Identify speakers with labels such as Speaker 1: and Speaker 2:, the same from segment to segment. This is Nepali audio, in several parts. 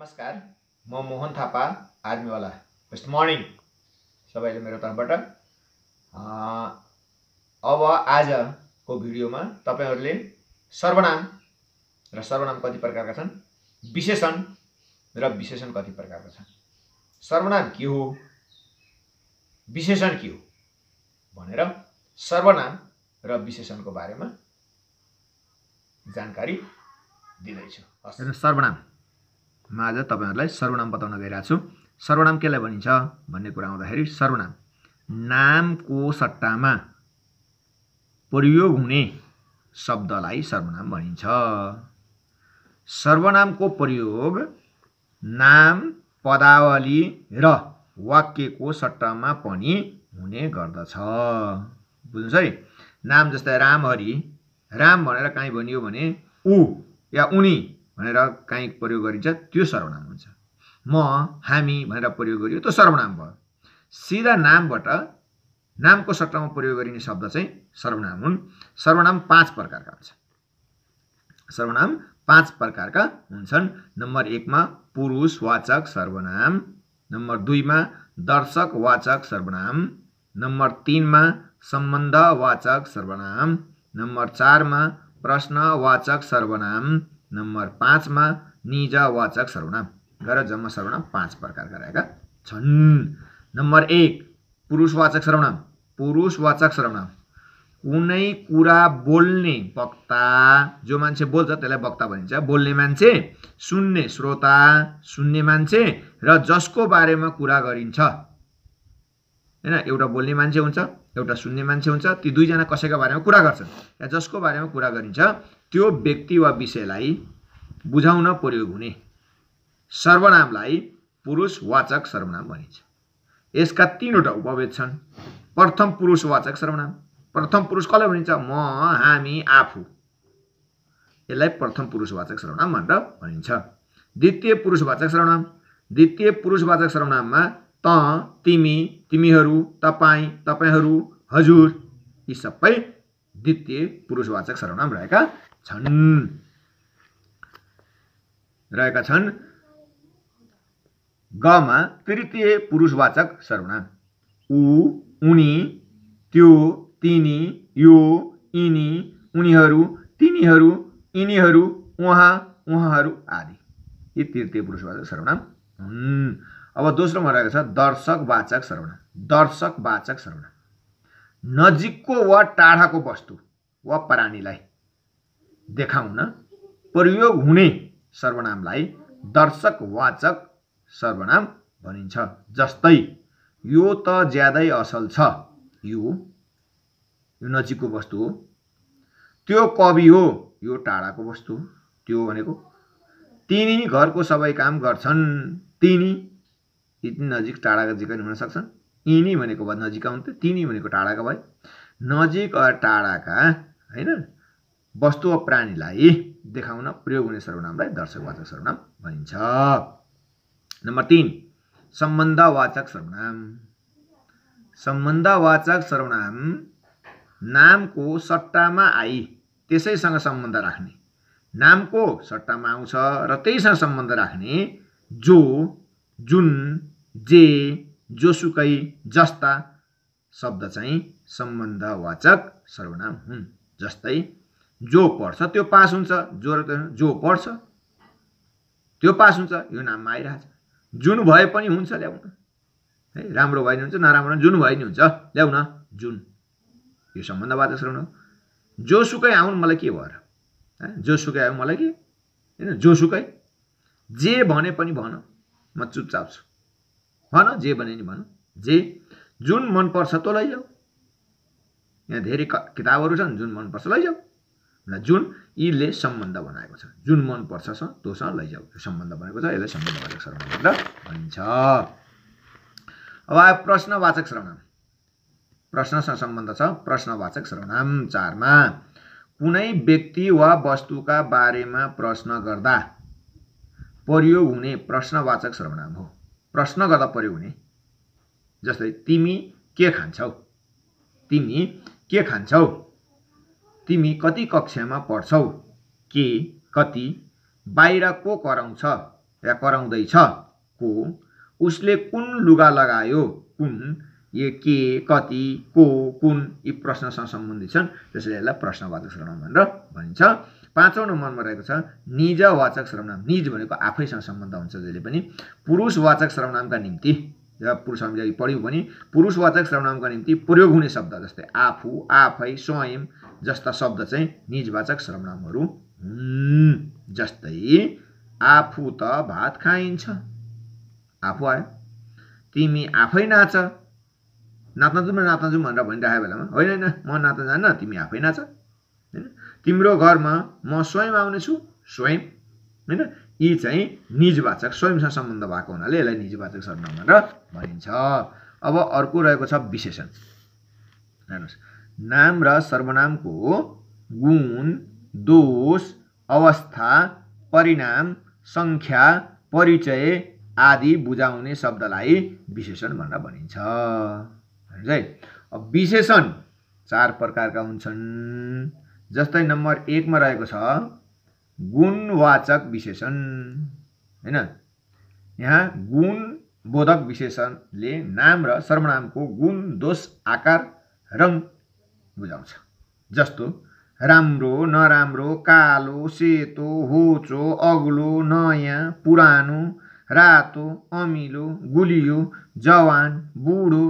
Speaker 1: नमस्कार म मोहन थापा आर्मीवाला गुड मर्निङ सबैले मेरो तर्फबाट अब आजको भिडियोमा तपाईँहरूले सर्वनाम र सर्वनाम कति प्रकारका छन् विशेषण र विशेषण कति प्रकारका छन् सर्वनाम के हो विशेषण के हो भनेर सर्वनाम र विशेषणको बारेमा जानकारी दिँदैछु सर्वनाम म आज तपाईँहरूलाई सर्वनाम बताउन गइरहेको छु सर्वनाम केलाई भनिन्छ भन्ने कुरा आउँदाखेरि सर्वनाम नामको सट्टामा प्रयोग हुने शब्दलाई सर्वनाम भनिन्छ सर्वनामको प्रयोग नाम पदावली र वाक्यको सट्टामा पनि हुने गर्दछ बुझ्नुहोस् है नाम जस्तै रामहरि राम भनेर काहीँ भनियो भने ऊ या उनी भनेर काहीँ प्रयोग गरिन्छ त्यो सर्वनाम हुन्छ म हामी भनेर प्रयोग गरियो त्यो सर्वनाम भयो सिधा नामबाट नामको सट्टामा प्रयोग गरिने शब्द चाहिँ सर्वनाम हुन् सर्वनाम पाँच प्रकारका हुन्छ सर्वनाम पाँच प्रकारका हुन्छन् नम्बर एकमा पुरुष वाचक सर्वनाम नम्बर दुईमा दर्शक वाचक सर्वनाम नम्बर तिनमा सम्बन्ध वाचक सर्वनाम नम्बर चारमा प्रश्नवाचक सर्वनाम नम्बर पाँचमा निजवाचक सर्वनाम गरेर जम्म सर्वनाम पाँच प्रकारका रहेका छन् नम्बर एक पुरुषवाचक सर्वनाम पुरुषवाचक सर्वनाम कुनै कुरा बोल्ने वक्ता जो मान्छे बोल्छ त्यसलाई वक्ता भनिन्छ बोल्ने मान्छे सुन्ने श्रोता सुन्ने मान्छे र जसको बारेमा कुरा गरिन्छ होइन एउटा बोल्ने मान्छे हुन्छ एउटा सुन्ने मान्छे हुन्छ ती दुईजना कसैको बारेमा कुरा गर्छन् या जसको बारेमा कुरा गरिन्छ त्यो व्यक्ति वा विषयलाई बुझाउन प्रयोग हुने सर्वनामलाई पुरुषवाचक सर्वनाम भनिन्छ यसका तिनवटा उपभेद छन् प्रथम पुरुषवाचक सर्वनाम प्रथम पुरुष कसलाई भनिन्छ म हामी आफू यसलाई प्रथम पुरुषवाचक सर्वनाम भनेर भनिन्छ द्वितीय पुरुषवाचक सर्वनाम द्वितीय पुरुषवाचक सर्वनाममा त तिमी तिमीहरू तपाईँ तपाईँहरू हजुर यी सबै द्वितीय पुरुषवाचक सर्वनाम रहेका छन् रहेका छन् गमा तृतीय पुरुषवाचक सर्वनाम ऊ उनी त्यो तिनी यो यिनी उनीहरू तिनीहरू यिनीहरू उहाँ उहाँहरू आदि यी तृतीय पुरुषवाचक सर्वनाम हुन् अब दोस्रोमा रहेको छ दर्शकवाचक सर्वनाम दर्शकवाचक सर्वनाम नजिकको वा टाढाको वस्तु वा प्राणीलाई देखाउन प्रयोग हुने सर्वनामलाई दर्शक वाचक सर्वनाम भनिन्छ जस्तै यो त ज्यादै असल छ यो यो नजिकको वस्तु हो त्यो कवि हो यो टाढाको वस्तु हो त्यो भनेको तिनी घरको सबै काम गर्छन् तिनी यति नजिक टाढाका जिकन हुन सक्छन् यिनी भनेको भए नजिक आउँथ्यो तिनी भनेको टाढाका भए नजिक टाढाका होइन वस्तु वा प्राणीलाई देखाउन प्रयोग हुने सर्वनामलाई दर्शकवाचक सर्वनाम भनिन्छ नम्बर तिन सम्बन्धवाचक सर्वनाम सम्बन्धवाचक सर्वनाम नामको सट्टामा आई त्यसैसँग सम्बन्ध राख्ने नामको सट्टामा आउँछ र त्यहीसँग सम्बन्ध राख्ने जो जुन जे जोसुकै जस्ता शब्द चाहिँ सम्बन्धवाचक सर्वनाम हुन् जस्तै जो पढ्छ त्यो पास हुन्छ जो जो पढ्छ त्यो पास हुन्छ यो नाममा आइरहेछ जुन भए पनि हुन्छ ल्याउन है राम्रो भए नि हुन्छ नराम्रो जुन भए नि हुन्छ ल्याउन जुन यो सम्बन्धवाद श्रवण हो जोसुकै आउन मलाई के भएर जोसुकै आउँ मलाई के होइन जोसुकै जे भने पनि भन म चुपचाप छु भन जे भने नि भन जे जुन मनपर्छ तँ लैजाऊ यहाँ धेरै किताबहरू छन् जुन मनपर्छ लैजाऊ जुन यीले सम्बन्ध बनाएको छ जुन मन पर्छ छ तोसँग लैजाऊ यो सम्बन्ध बनाएको छ यसलाई सम्बन्धवाचक छ भनेर भनिन्छ अब आयो प्रश्नवाचक सर्वनाम प्रश्नसँग सम्बन्ध छ प्रश्नवाचक सर्वनाम चारमा कुनै व्यक्ति वा वस्तुका बारेमा प्रश्न गर्दा प्रयोग हुने प्रश्नवाचक सर्वनाम हो प्रश्न गर्दा प्रयोग हुने जस्तै तिमी के खान्छौ तिमी के खान्छौ तिमी कति कक्षामा पढ्छौ के कति बाहिर को कराउँछ या कराउँदैछ को उसले कुन लुगा लगायो कुन यो के कति को कुन यी प्रश्नसँग सम्बन्धित छन् त्यसैले यसलाई प्रश्नवाचक सर्वनाम भनेर भनिन्छ पाँचौँ नम्बरमा रहेको छ निज वाचक सर्वनाम निज भनेको आफैसँग सम्बन्ध हुन्छ जहिले पनि पुरुष वाचक सर्वनामका निम्ति र पुरुष हामीले पढ्यौँ भने पुरुषवाचक सर्वनामका निम्ति प्रयोग हुने शब्द जस्तै आफू आफै स्वयं जस्ता शब्द चाहिँ निजवाचक सर्वनामहरू हुन् जस्तै आफू त भात खाइन्छ आफू आयो तिमी आफै नाच नाच्न जाउँ न नाच्न जाउँ भनेर भनिरहेको बेलामा होइन होइन म नाच्न जान्न तिमी आफै नाच होइन तिम्रो घरमा म स्वयं आउनेछु स्वयं होइन यी चाहिँ निजवाचक स्वयंसँग सम्बन्ध भएको हुनाले यसलाई निजवाचक सर्वनाम भनेर भनिन्छ अब अर्को रहेको छ विशेषण हेर्नुहोस् नाम र सर्वनामको गुण दोष अवस्था परिणाम सङ्ख्या परिचय आदि बुझाउने शब्दलाई विशेषण भनेर भनिन्छ है अब विशेषण चार प्रकारका हुन्छन् जस्तै नम्बर एकमा रहेको छ गुणवाचक विशेषण होइन यहाँ गुण बोधक विशेषणले नाम र सर्वनामको गुण दोष आकार रङ बुझाउँछ जस्तो राम्रो नराम्रो कालो सेतो होचो अग्लो नयाँ पुरानो रातो अमिलो गुलियो जवान बुढो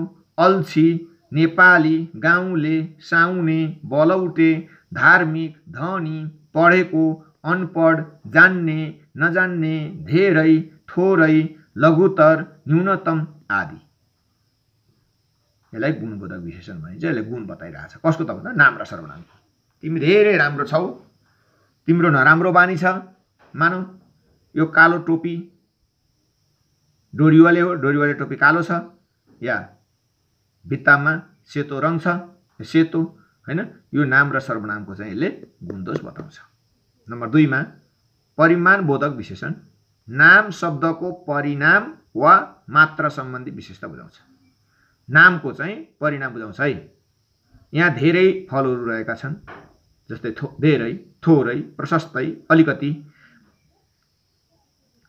Speaker 1: अल्छी नेपाली गाउँले साउने बलौटे धार्मिक धनी पढेको अनपढ जान्ने नजान्ने धेरै थोरै लघुतर न्यूनतम आदि यसलाई गुणबोधक विशेषण भनिन्छ यसले गुण बताइरहेछ कसको त भन्दा नाम र सर्वनाम तिमी धेरै राम्रो छौ तिम्रो नराम्रो बानी छ मानौ यो कालो टोपी डोरीवाले हो डोरीवाले टोपी कालो छ या भित्तामा सेतो रङ छ सेतो होइन यो नाम र सर्वनामको चाहिँ यसले गुणदोष बताउँछ नम्बर दुईमा बोधक विशेषण नाम शब्दको परिणाम वा मात्रा सम्बन्धी विशेषता बुझाउँछ नामको चाहिँ परिणाम बुझाउँछ है यहाँ धेरै फलहरू रहेका छन् जस्तै थो धेरै थोरै प्रशस्तै अलिकति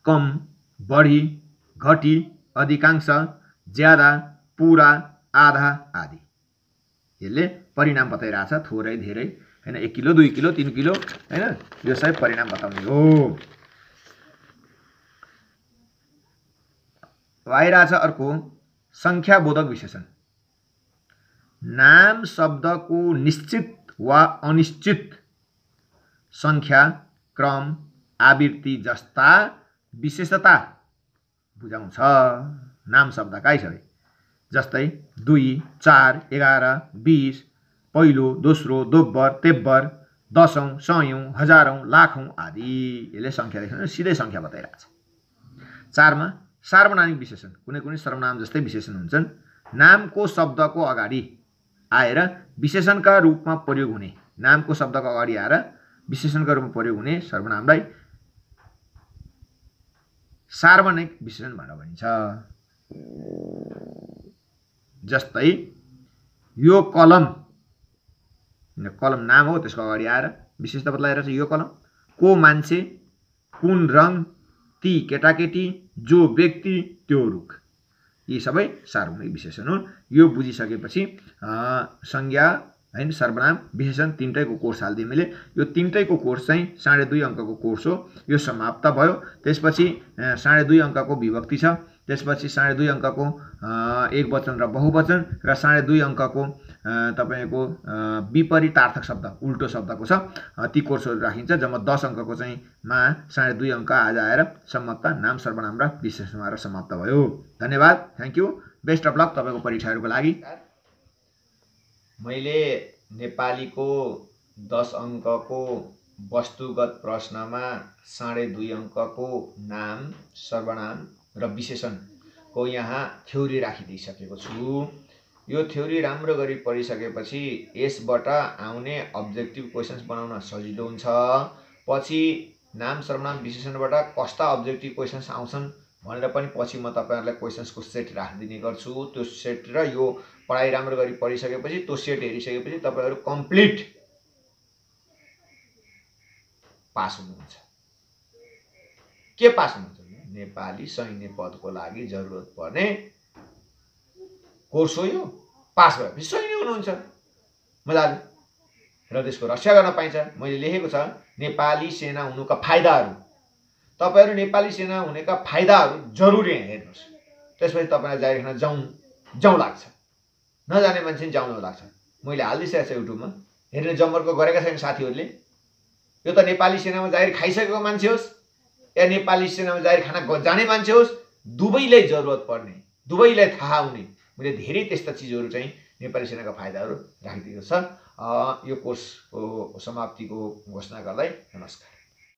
Speaker 1: कम बढी घटी अधिकांश ज्यादा पुरा आधा आदि यसले परिणाम बताइरहेछ थोरै धेरै होइन एक किलो दुई किलो तिन किलो होइन सबै परिणाम बताउने हो आइरहेछ अर्को बोधक विशेषण नाम शब्दको निश्चित वा अनिश्चित सङ्ख्या क्रम आवृत्ति जस्ता विशेषता बुझाउँछ नाम शब्दका सबै जस्तै दुई चार एघार बिस पहिलो दोस्रो दोब्बर तेब्बर दसौँ सयौँ हजारौँ लाखौँ आदि यसले सङ्ख्या लेखेर सिधै सङ्ख्या बताइरहेको छ चारमा सार्वनामिक विशेषण कुनै कुनै सर्वनाम जस्तै विशेषण हुन्छन् नामको शब्दको अगाडि आएर विशेषणका रूपमा प्रयोग हुने नामको शब्दको अगाडि आएर विशेषणका रूपमा प्रयोग हुने सर्वनामलाई सार्वनामिक विशेषण भनेर भनिन्छ जस्तै यो कलम कलम नाम हो त्यसको अगाडि आएर विशेषता बदलाएर चाहिँ यो कलम को मान्छे कुन रङ ती केटाकेटी जो व्यक्ति त्यो रुख यी सबै सार्वभौमिक विशेषण हुन् यो बुझिसकेपछि संज्ञा होइन सर्वनाम विशेषण तिनटैको कोर्स हालिदिएँ मैले यो तिनटैको कोर्स चाहिँ साढे दुई अङ्कको कोर्स हो यो समाप्त भयो त्यसपछि साढे दुई अङ्कको विभक्ति छ त्यसपछि साढे दुई अङ्कको एक वचन र बहुवचन र साढे दुई अङ्कको तपाईँको विपरीतार्थक शब्द उल्टो शब्दको छ ती कोर्सहरू राखिन्छ जम्मा दस अङ्कको चाहिँ मा साढे दुई अङ्क आज आएर सम्मत नाम सर्वनाम र विशेषमा र समाप्त भयो धन्यवाद thank you best of luck तपाईँको परीक्षाहरूको लागि मैले नेपालीको दस अङ्कको वस्तुगत प्रश्नमा साढे दुई अङ्कको नाम सर्वनाम र विशेषणको यहाँ थ्योरी राखिदिइसकेको छु यो थ्योरी राम्रो गरी पढिसकेपछि यसबाट आउने अब्जेक्टिभ क्वेसन्स बनाउन सजिलो हुन्छ पछि नाम सर्वनाम विशेषणबाट कस्ता अब्जेक्टिभ क्वेसन्स आउँछन् भनेर पनि पछि म तपाईँहरूलाई क्वेसन्सको सेट राखिदिने गर्छु त्यो सेट र यो पढाइ राम्रो गरी पढिसकेपछि त्यो सेट हेरिसकेपछि तपाईँहरू कम्प्लिट पास हुनुहुन्छ के पास हुनुहुन्छ नेपाली सैन्य पदको लागि जरुरत पर्ने कोर्स हो यो पास भएपछि सैन्य हुनुहुन्छ मजाले र त्यसको रक्षा गर्न पाइन्छ मैले लेखेको छ नेपाली सेना हुनुका फाइदाहरू तपाईँहरू नेपाली सेना हुनेका फाइदाहरू जरुरी हेर्नुहोस् त्यसपछि तपाईँलाई जारी राख्न जाउँ जाउँ लाग्छ नजाने मान्छे नि च्याउनु लाग्छ मैले हालिदिइसकेको छु युट्युबमा हेर्ने जम्बरको गरेका छैन साथीहरूले यो त नेपाली सेनामा जाहिर खाइसकेको मान्छे होस् या नेपाली सेनामा जाहिर खाना जाने मान्छे होस् दुवैलाई जरुरत पर्ने दुवैलाई थाहा हुने मैले धेरै त्यस्ता चिजहरू चाहिँ नेपाली सेनाका फाइदाहरू राखिदिएको छ यो कोर्सको समाप्तिको घोषणा गर्दै नमस्कार